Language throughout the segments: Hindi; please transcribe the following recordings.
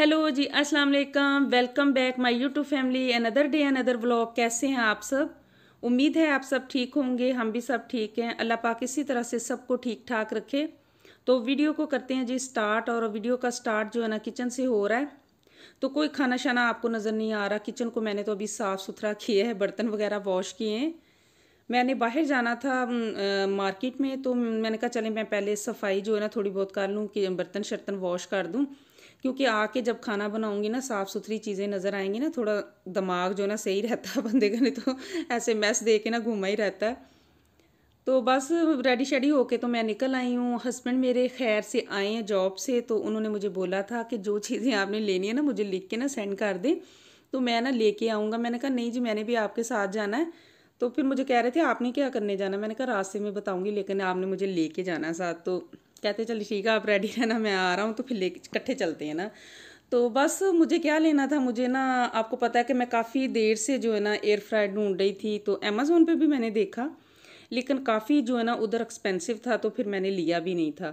हेलो जी अस्सलाम वालेकुम welcome back my YouTube family another day another vlog कैसे हैं आप सब उम्मीद है आप सब ठीक होंगे हम भी सब ठीक हैं अल्लाह पाक इसी तरह से सबको ठीक ठाक रखे तो वीडियो को करते हैं जी स्टार्ट और वीडियो का स्टार्ट जो है ना किचन से हो रहा है तो कोई खाना शाना आपको नज़र नहीं आ रहा किचन को मैंने तो अभी साफ़ सुथरा किया है बर्तन वगैरह वॉश किए हैं मैंने बाहर जाना था मार्केट में तो मैंने कहा चले मैं पहले सफाई जो है ना थोड़ी बहुत कर लूँ कि बर्तन शर्तन वॉश कर दूँ क्योंकि आके जब खाना बनाऊंगी ना साफ़ सुथरी चीज़ें नज़र आएंगी ना थोड़ा दिमाग जो ना सही रहता है बंदे का नहीं तो ऐसे मैस दे के ना घूमा ही रहता है तो बस रेडी शेडी होके तो मैं निकल आई हूँ हस्बैंड मेरे खैर से आए हैं जॉब से तो उन्होंने मुझे बोला था कि जो चीज़ें आपने लेनी है ना मुझे लिख के ना सेंड कर दें तो मैं ना लेके आऊँगा मैंने कहा नहीं जी मैंने भी आपके साथ जाना है तो फिर मुझे कह रहे थे आपने क्या करने जाना मैंने कहा रास्ते में बताऊँगी लेकिन आपने मुझे लेके जाना साथ तो कहते चलिए ठीक है आप रेडी रहना मैं आ रहा हूँ तो फिर ले इकट्ठे चलते हैं ना तो बस मुझे क्या लेना था मुझे ना आपको पता है कि मैं काफ़ी देर से जो है ना एयर फ्रायर ढूंढ रही थी तो अमेज़ोन पर भी मैंने देखा लेकिन काफ़ी जो है ना उधर एक्सपेंसिव था तो फिर मैंने लिया भी नहीं था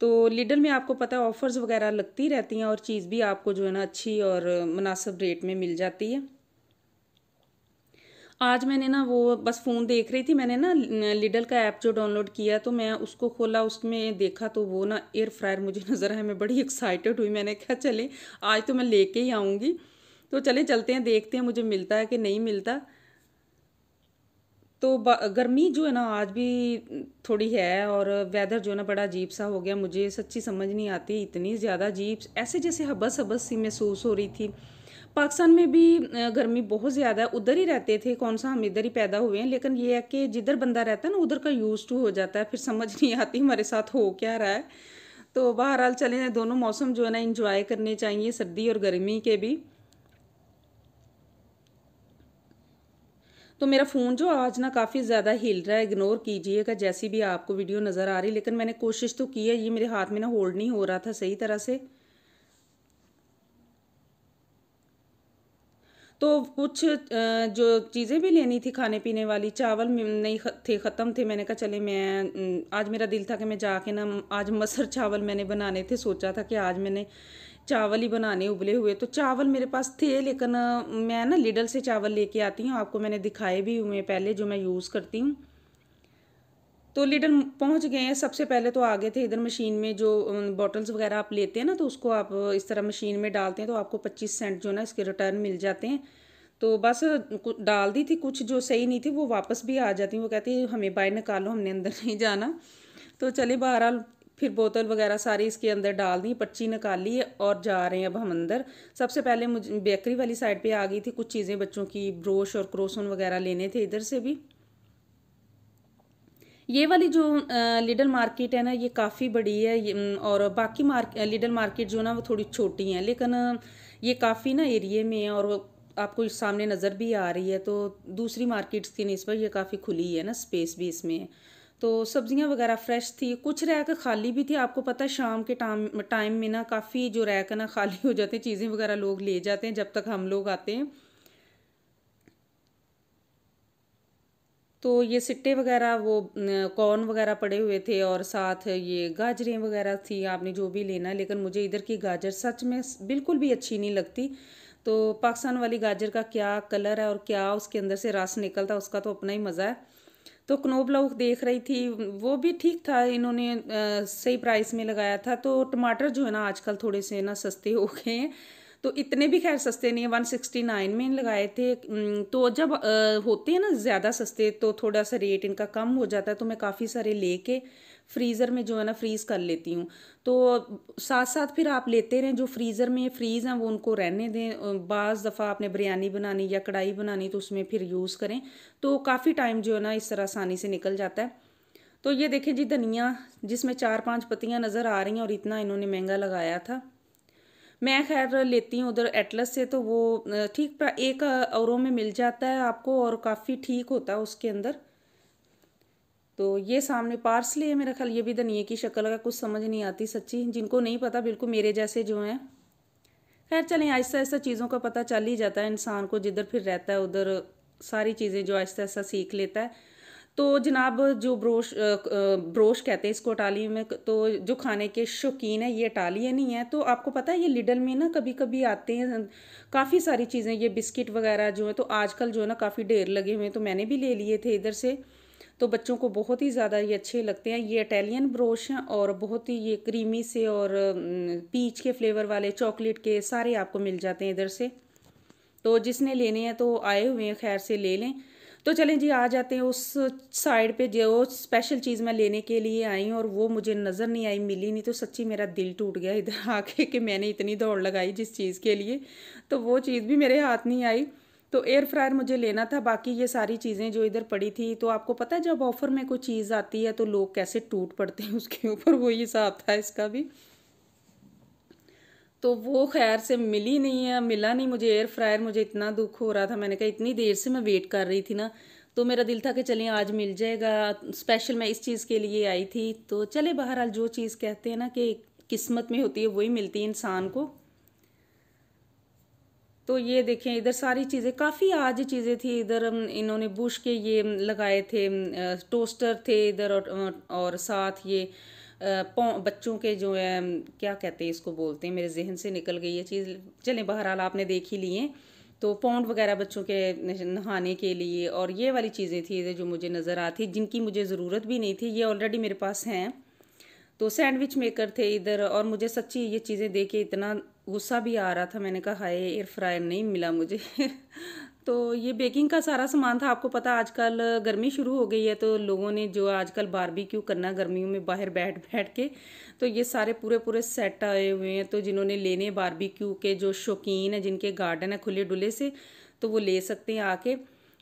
तो लिडल में आपको पता है ऑफ़र्स वगैरह लगती रहती हैं और चीज़ भी आपको जो है ना अच्छी और मुनासिब रेट में मिल जाती है आज मैंने ना वो बस फ़ोन देख रही थी मैंने ना लिडल का ऐप जो डाउनलोड किया तो मैं उसको खोला उसमें देखा तो वो ना एयर फ्रायर मुझे नज़र आया मैं बड़ी एक्साइटेड हुई मैंने कहा चले आज तो मैं लेके ही आऊँगी तो चले चलते हैं देखते हैं मुझे मिलता है कि नहीं मिलता तो गर्मी जो है ना आज भी थोड़ी है और वेदर जो है ना बड़ा अजीब सा हो गया मुझे सच्ची समझ नहीं आती इतनी ज़्यादा अजीब ऐसे जैसे हबस हबस सी महसूस हो रही थी पाकिस्तान में भी गर्मी बहुत ज़्यादा है उधर ही रहते थे कौन सा हम इधर ही पैदा हुए हैं लेकिन ये है कि जिधर बंदा रहता है ना उधर का यूज़ टू हो जाता है फिर समझ नहीं आती हमारे साथ हो क्या रहा है तो बहरहाल चले दोनों मौसम जो है ना इंजॉय करने चाहिए सर्दी और गर्मी के भी तो मेरा फ़ोन जो आज ना काफ़ी ज़्यादा हिल रहा है इग्नोर कीजिएगा जैसी भी आपको वीडियो नज़र आ रही लेकिन मैंने कोशिश तो की है ये मेरे हाथ में ना होल्ड नहीं हो रहा था सही तरह से तो कुछ जो चीज़ें भी लेनी थी खाने पीने वाली चावल नहीं थे ख़त्म थे मैंने कहा चले मैं आज मेरा दिल था कि मैं जाके ना आज मसर चावल मैंने बनाने थे सोचा था कि आज मैंने चावल ही बनाने उबले हुए तो चावल मेरे पास थे लेकिन मैं ना लिडल से चावल लेके आती हूँ आपको मैंने दिखाए भी हुए पहले जो मैं यूज़ करती हूँ तो लीडर पहुंच गए हैं सबसे पहले तो आ गए थे इधर मशीन में जो बॉटल्स वगैरह आप लेते हैं ना तो उसको आप इस तरह मशीन में डालते हैं तो आपको पच्चीस सेंट जो ना इसके रिटर्न मिल जाते हैं तो बस डाल दी थी कुछ जो सही नहीं थी वो वापस भी आ जाती वो कहती हमें बाहर निकालो हमने अंदर नहीं जाना तो चले बहरहाल फिर बोतल वगैरह सारी इसके अंदर डाल दी पर्ची निकाली और जा रहे हैं अब हम अंदर सबसे पहले मुझे बेकरी वाली साइड पे आ गई थी कुछ चीज़ें बच्चों की ब्रोश और क्रोसन वगैरह लेने थे इधर से भी ये वाली जो लिडल मार्केट है ना ये काफ़ी बड़ी है और बाकी मार्क लिडल मार्केट जो ना वो थोड़ी छोटी हैं लेकिन ये काफ़ी ना एरिए में है और आपको सामने नज़र भी आ रही है तो दूसरी मार्केट्स की पर ये काफ़ी खुली है ना स्पेस भी इसमें है तो सब्जियां वगैरह फ्रेश थी कुछ रैक खाली भी थी आपको पता है शाम के टाइम टाइम में ना काफ़ी जो रैक है ना खाली हो जाते हैं चीज़ें वगैरह लोग ले जाते हैं जब तक हम लोग आते हैं तो ये सिट्टे वगैरह वो कॉर्न वगैरह पड़े हुए थे और साथ ये गाजरें वगैरह थी आपने जो भी लेना है लेकिन मुझे इधर की गाजर सच में बिल्कुल भी अच्छी नहीं लगती तो पाकिस्तान वाली गाजर का क्या कलर है और क्या उसके अंदर से रस निकलता उसका तो अपना ही मज़ा है तो कनोबलाउख देख रही थी वो भी ठीक था इन्होंने आ, सही प्राइस में लगाया था तो टमाटर जो है ना आजकल थोड़े से ना सस्ते हो गए हैं तो इतने भी खैर सस्ते नहीं है वन सिक्सटी नाइन में लगाए थे तो जब होते हैं ना ज़्यादा सस्ते तो थोड़ा सा रेट इनका कम हो जाता है तो मैं काफ़ी सारे लेके फ्रीज़र में जो है ना फ्रीज़ कर लेती हूँ तो साथ साथ फिर आप लेते रहें जो फ्रीज़र में फ्रीज़ हैं वो उनको रहने दें बाज़ दफ़ा आपने बिरयानी बनानी या कढ़ाई बनानी तो उसमें फिर यूज़ करें तो काफ़ी टाइम जो है ना इस तरह आसानी से निकल जाता है तो ये देखें जी धनिया जिसमें चार पांच पत्तियां नज़र आ रही हैं और इतना इन्होंने महंगा लगाया था मैं खैर लेती हूँ उधर एटलस से तो वो ठीक एक औरों में मिल जाता है आपको और काफ़ी ठीक होता है उसके अंदर तो ये सामने पार्सले है मेरा ख्याल ये भी धनिए की शक्ल का कुछ समझ नहीं आती सच्ची जिनको नहीं पता बिल्कुल मेरे जैसे जो हैं खैर चलें आहिस्ता आहिस्ता चीज़ों का पता चल ही जाता है इंसान को जिधर फिर रहता है उधर सारी चीज़ें जो आहिस्ता आहिस्ता सीख लेता है तो जनाब जो ब्रोश ब्रोश कहते हैं इसको टाली में तो जो खाने के शौकीन है ये टाली है नहीं है तो आपको पता है ये लिडल में ना कभी कभी आते हैं काफ़ी सारी चीज़ें ये बिस्किट वगैरह जो है तो आजकल जो है ना काफ़ी ढेर लगे हुए हैं तो मैंने भी ले लिए थे इधर से तो बच्चों को बहुत ही ज़्यादा ये अच्छे लगते हैं ये इटालियन ब्रोश हैं और बहुत ही ये क्रीमी से और पीच के फ्लेवर वाले चॉकलेट के सारे आपको मिल जाते हैं इधर से तो जिसने लेने हैं तो आए हुए हैं खैर से ले लें तो चलें जी आ जाते हैं उस साइड पे जो स्पेशल चीज़ मैं लेने के लिए आई और वो मुझे नज़र नहीं आई मिली नहीं तो सच्ची मेरा दिल टूट गया इधर आके कि मैंने इतनी दौड़ लगाई जिस चीज़ के लिए तो वो चीज़ भी मेरे हाथ नहीं आई तो एयर फ्रायर मुझे लेना था बाकी ये सारी चीज़ें जो इधर पड़ी थी तो आपको पता है जब ऑफ़र में कोई चीज़ आती है तो लोग कैसे टूट पड़ते हैं उसके ऊपर वही हिसाब था इसका भी तो वो खैर से मिली नहीं है मिला नहीं मुझे एयर फ्रायर मुझे इतना दुख हो रहा था मैंने कहा इतनी देर से मैं वेट कर रही थी ना तो मेरा दिल था कि चलें आज मिल जाएगा स्पेशल मैं इस चीज़ के लिए आई थी तो चले बहरहाल जो चीज़ कहते हैं ना कि किस्मत में होती है वही मिलती है इंसान को तो ये देखें इधर सारी चीज़ें काफ़ी आज चीज़ें थी इधर इन्होंने बुश के ये लगाए थे टोस्टर थे इधर और, और साथ ये बच्चों के जो है क्या कहते हैं इसको बोलते हैं मेरे जहन से निकल गई ये चीज़ चलें बहरहाल आपने देख ही लिए तो पौंड वगैरह बच्चों के नहाने के लिए और ये वाली चीज़ें थी जो मुझे नज़र आती जिनकी मुझे ज़रूरत भी नहीं थी ये ऑलरेडी मेरे पास हैं तो सैंडविच मेकर थे इधर और मुझे सच्ची ये चीज़ें देख के इतना गुस्सा भी आ रहा था मैंने कहा हाय एयर फ्रायर नहीं मिला मुझे तो ये बेकिंग का सारा सामान था आपको पता आजकल गर्मी शुरू हो गई है तो लोगों ने जो आजकल बारबेक्यू करना गर्मियों में बाहर बैठ बैठ के तो ये सारे पूरे पूरे सेट आए हुए हैं तो जिन्होंने लेने बारबेक्यू के जो शौकीन है जिनके गार्डन है खुले डुले से तो वो ले सकते हैं आके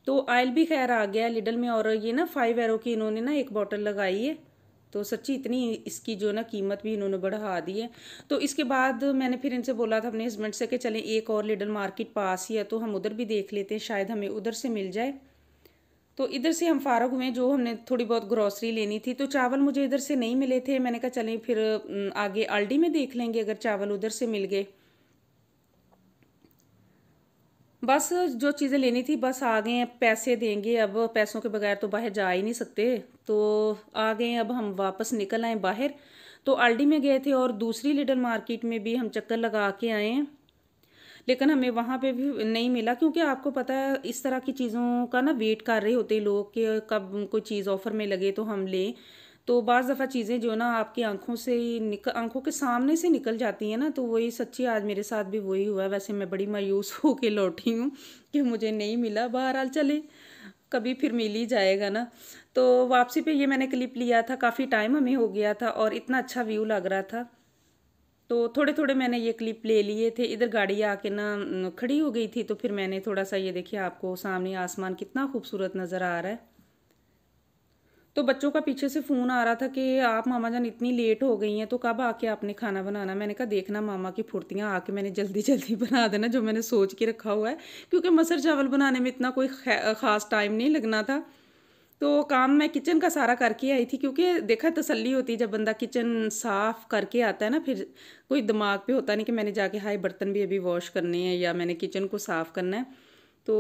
तो आयल भी खैर आ गया लिडल में और ये ना फाइव एरो की इन्होंने ना एक बॉटल लगाई है तो सच्ची इतनी इसकी जो ना कीमत भी इन्होंने बढ़ा दी है तो इसके बाद मैंने फिर इनसे बोला था अपने हस्बैंड से कि चलें एक और लिडल मार्केट पास ही है तो हम उधर भी देख लेते हैं शायद हमें उधर से मिल जाए तो इधर से हम फारग हुए जो हमने थोड़ी बहुत ग्रॉसरी लेनी थी तो चावल मुझे इधर से नहीं मिले थे मैंने कहा चलें फिर आगे आल्डी में देख लेंगे अगर चावल उधर से मिल गए बस जो चीज़ें लेनी थी बस आ गए पैसे देंगे अब पैसों के बगैर तो बाहर जा ही नहीं सकते तो आ गए अब हम वापस निकल आए बाहर तो आल्डी में गए थे और दूसरी लिडल मार्केट में भी हम चक्कर लगा के आए लेकिन हमें वहाँ पे भी नहीं मिला क्योंकि आपको पता है इस तरह की चीज़ों का ना वेट कर रहे होते लोग कि कब कोई चीज़ ऑफ़र में लगे तो हम लें तो बज़ दफ़ा चीज़ें जो ना आपकी आंखों से ही निकल आंखों के सामने से निकल जाती हैं ना तो वही सच्ची आज मेरे साथ भी वही हुआ वैसे मैं बड़ी मायूस होके लौटी हूँ कि मुझे नहीं मिला बहरहाल चले कभी फिर मिल ही जाएगा ना तो वापसी पे ये मैंने क्लिप लिया था काफ़ी टाइम हमें हो गया था और इतना अच्छा व्यू लग रहा था तो थोड़े थोड़े मैंने ये क्लिप ले लिए थे इधर गाड़ी आके ना खड़ी हो गई थी तो फिर मैंने थोड़ा सा ये देखिए आपको सामने आसमान कितना खूबसूरत नज़र आ रहा है तो बच्चों का पीछे से फ़ोन आ रहा था कि आप मामा जान इतनी लेट हो गई हैं तो कब आके आपने खाना बनाना मैंने कहा देखना मामा की फुर्तियाँ आके मैंने जल्दी जल्दी बना देना जो मैंने सोच के रखा हुआ है क्योंकि मसर चावल बनाने में इतना कोई ख़ास टाइम नहीं लगना था तो काम मैं किचन का सारा करके आई थी क्योंकि देखा तसल्ली होती है जब बंदा किचन साफ़ करके आता है ना फिर कोई दिमाग पे होता नहीं कि मैंने जाके हाय बर्तन भी अभी वॉश करने हैं या मैंने किचन को साफ़ करना है तो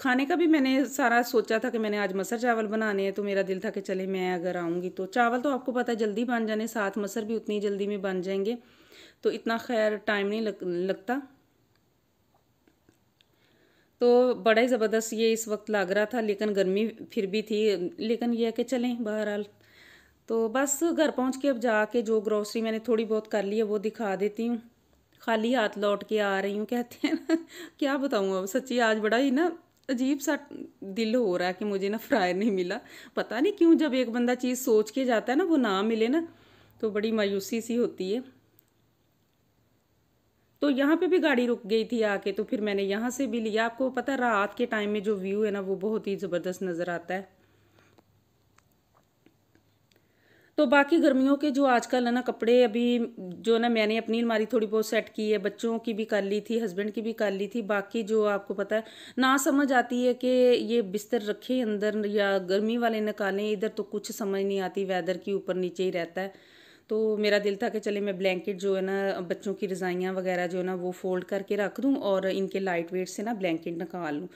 खाने का भी मैंने सारा सोचा था कि मैंने आज मसर चावल बनाने हैं तो मेरा दिल था कि चले मैं अगर आऊँगी तो चावल तो आपको पता है जल्दी बन जाने साथ मसर भी उतनी जल्दी में बन जाएंगे तो इतना खैर टाइम नहीं लग, लगता तो बड़ा ही ज़बरदस्त ये इस वक्त लग रहा था लेकिन गर्मी फिर भी थी लेकिन यह कि चलें बहरहाल तो बस घर पहुँच के अब जाके जो ग्रॉसरी मैंने थोड़ी बहुत कर ली है वो दिखा देती हूँ खाली हाथ लौट के आ रही हूँ कहते हैं ना क्या बताऊँ अब सच्ची आज बड़ा ही ना अजीब सा दिल हो रहा है कि मुझे ना फ्रायर नहीं मिला पता नहीं क्यों जब एक बंदा चीज़ सोच के जाता है ना वो ना मिले ना तो बड़ी मायूसी सी होती है तो यहाँ पे भी गाड़ी रुक गई थी आके तो फिर मैंने यहाँ से भी लिया आपको पता रात के टाइम में जो व्यू है ना वो बहुत ही ज़बरदस्त नज़र आता है तो बाकी गर्मियों के जो आजकल है ना कपड़े अभी जो ना मैंने अपनी अलमारी थोड़ी बहुत सेट की है बच्चों की भी कर ली थी हस्बैंड की भी कर ली थी बाकी जो आपको पता है ना समझ आती है कि ये बिस्तर रखे अंदर या गर्मी वाले निकालें इधर तो कुछ समझ नहीं आती वेदर के ऊपर नीचे ही रहता है तो मेरा दिल था कि चले मैं ब्लैंकेट जो है ना बच्चों की रज़ाइयाँ वगैरह जो है ना वो फ़ोल्ड करके रख दूँ और इनके लाइट वेट से ना ब्लैंकेट निकाल लूँ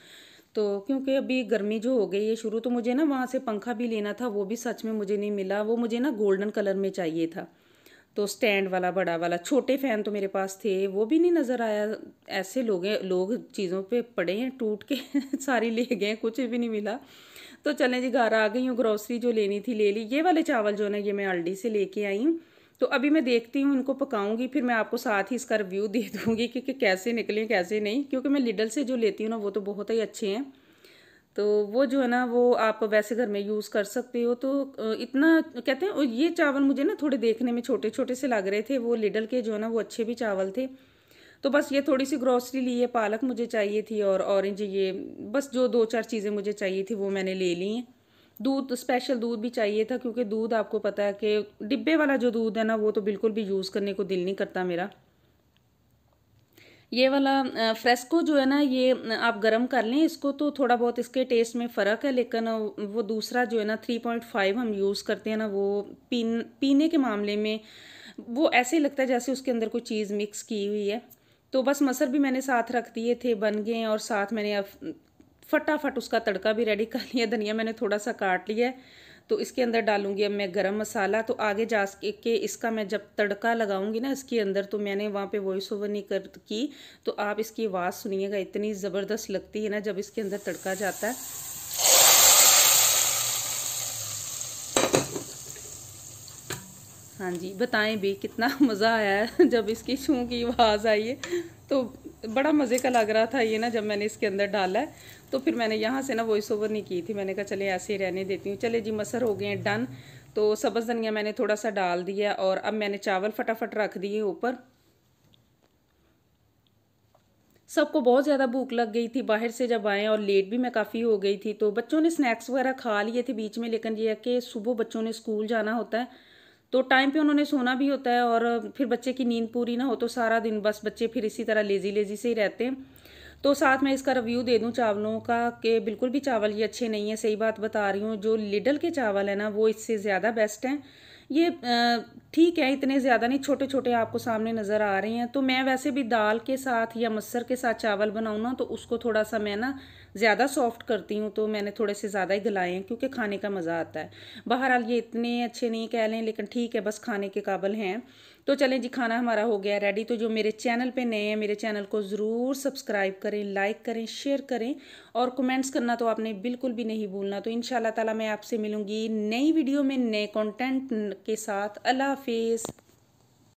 तो क्योंकि अभी गर्मी जो हो गई है शुरू तो मुझे ना वहाँ से पंखा भी लेना था वो भी सच में मुझे नहीं मिला वो मुझे ना गोल्डन कलर में चाहिए था तो स्टैंड वाला बड़ा वाला छोटे फ़ैन तो मेरे पास थे वो भी नहीं नज़र आया ऐसे लोग लोग चीज़ों पे पड़े हैं टूट के सारी ले गए कुछ भी नहीं मिला तो चलें जी घर आ गई हूँ ग्रोसरी जो लेनी थी ले ली ये वाले चावल जो ना ये मैं अल्डी से लेके आई हूँ तो अभी मैं देखती हूँ इनको पकाऊंगी फिर मैं आपको साथ ही इसका रिव्यू दे दूँगी कि, कि कैसे निकले कैसे नहीं क्योंकि मैं लिडल से जो लेती हूँ ना वो तो बहुत ही अच्छे हैं तो वो जो है ना वो आप वैसे घर में यूज़ कर सकते हो तो इतना कहते हैं ये चावल मुझे ना थोड़े देखने में छोटे छोटे से लग रहे थे वो लिडल के जो है ना वो अच्छे भी चावल थे तो बस ये थोड़ी सी ग्रॉसरी ली है पालक मुझे चाहिए थी और ऑरेंज ये बस जो दो चार चीज़ें मुझे चाहिए थी वो मैंने ले ली हैं दूध स्पेशल दूध भी चाहिए था क्योंकि दूध आपको पता है कि डिब्बे वाला जो दूध है ना वो तो बिल्कुल भी यूज़ करने को दिल नहीं करता मेरा ये वाला फ्रेस्को जो है ना ये आप गरम कर लें इसको तो थोड़ा बहुत इसके टेस्ट में फ़र्क है लेकिन वो दूसरा जो है ना थ्री पॉइंट फाइव हम यूज़ करते हैं ना वो पीन पीने के मामले में वो ऐसे ही लगता है जैसे उसके अंदर कोई चीज़ मिक्स की हुई है तो बस मसर भी मैंने साथ रख दिए थे बन गए और साथ मैंने फटाफट उसका तड़का भी रेडी कर लिया धनिया मैंने थोड़ा सा काट लिया है तो इसके अंदर डालूंगी अब मैं गरम मसाला तो आगे जा के इसका मैं जब तड़का लगाऊंगी ना इसके अंदर तो मैंने वहाँ पे वॉइस ओवर नहीं कर की तो आप इसकी आवाज़ सुनिएगा इतनी ज़बरदस्त लगती है ना जब इसके अंदर तड़का जाता है हाँ जी बताएं भी कितना मज़ा आया जब इसकी छू की आवाज़ आई है तो बड़ा मज़े का लग रहा था ये ना जब मैंने इसके अंदर डाला है तो फिर मैंने यहाँ से ना वॉइस ओवर नहीं की थी मैंने कहा चले ऐसे ही रहने देती हूँ चले जी मसर हो गए डन तो सब्ज़ धनिया मैंने थोड़ा सा डाल दिया और अब मैंने चावल फटाफट रख दिए ऊपर सबको बहुत ज़्यादा भूख लग गई थी बाहर से जब आए और लेट भी मैं काफ़ी हो गई थी तो बच्चों ने स्नैक्स वगैरह खा लिए थे बीच में लेकिन ये है कि सुबह बच्चों ने स्कूल जाना होता है तो टाइम पे उन्होंने सोना भी होता है और फिर बच्चे की नींद पूरी ना हो तो सारा दिन बस बच्चे फिर इसी तरह लेज़ी लेज़ी से ही रहते हैं तो साथ में इसका रिव्यू दे दूं चावलों का कि बिल्कुल भी चावल ये अच्छे नहीं है सही बात बता रही हूँ जो लिडल के चावल है ना वो इससे ज़्यादा बेस्ट हैं ये ठीक है इतने ज़्यादा नहीं छोटे छोटे आपको सामने नज़र आ रहे हैं तो मैं वैसे भी दाल के साथ या मसर के साथ चावल बनाऊँ ना तो उसको थोड़ा सा मैं ना ज़्यादा सॉफ्ट करती हूँ तो मैंने थोड़े से ज़्यादा ही गलाए हैं क्योंकि खाने का मज़ा आता है बहरहाल ये इतने अच्छे नहीं कह लें लेकिन ठीक है बस खाने के काबिल हैं तो चलें जी खाना हमारा हो गया रेडी तो जो मेरे चैनल पे नए हैं मेरे चैनल को ज़रूर सब्सक्राइब करें लाइक करें शेयर करें और कमेंट्स करना तो आपने बिल्कुल भी नहीं भूलना तो इन ताला मैं आपसे मिलूँगी नई वीडियो में नए कंटेंट के साथ अल्लाह हाफिज़